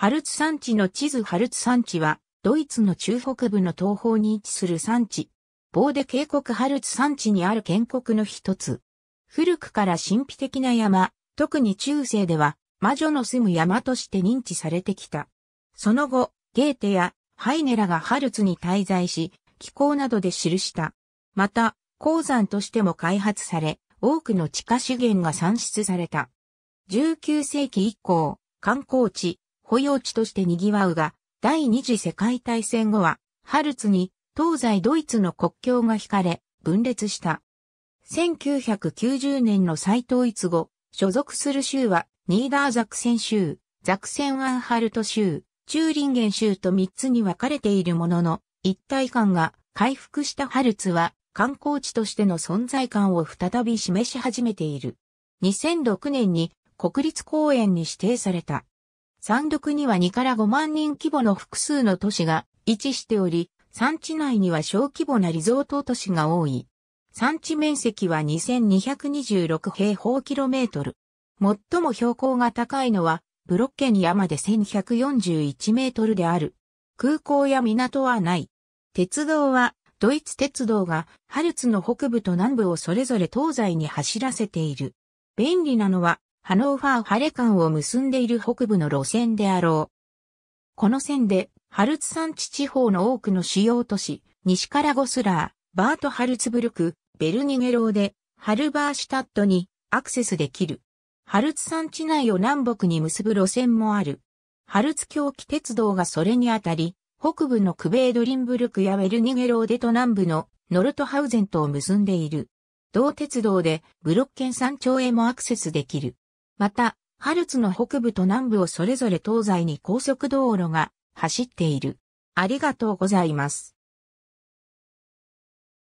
ハルツ山地の地図ハルツ山地は、ドイツの中北部の東方に位置する山地。ボーデ渓谷ハルツ山地にある建国の一つ。古くから神秘的な山、特に中世では、魔女の住む山として認知されてきた。その後、ゲーテやハイネラがハルツに滞在し、気候などで記した。また、鉱山としても開発され、多くの地下資源が産出された。19世紀以降、観光地、保養地として賑わうが、第二次世界大戦後は、ハルツに東西ドイツの国境が引かれ、分裂した。1990年の再統一後、所属する州は、ニーダーザクセン州、ザクセンアンハルト州、チューリンゲン州と3つに分かれているものの、一体感が回復したハルツは、観光地としての存在感を再び示し始めている。2006年に国立公園に指定された。山麓には2から5万人規模の複数の都市が位置しており、山地内には小規模なリゾート都市が多い。山地面積は2226平方キロメートル。最も標高が高いのは、ブロッケン山で1141メートルである。空港や港はない。鉄道は、ドイツ鉄道がハルツの北部と南部をそれぞれ東西に走らせている。便利なのはハノーファー・ハレ間を結んでいる北部の路線であろう。この線で、ハルツ山地地方の多くの主要都市、西からゴスラー、バート・ハルツブルク、ベルニゲローで、ハルバーシュタットにアクセスできる。ハルツ山地内を南北に結ぶ路線もある。ハルツ狂気鉄道がそれにあたり、北部のクベードリンブルクやウェルニゲローデと南部のノルトハウゼントを結んでいる。同鉄道でブロッケン山頂へもアクセスできる。また、ハルツの北部と南部をそれぞれ東西に高速道路が走っている。ありがとうございます。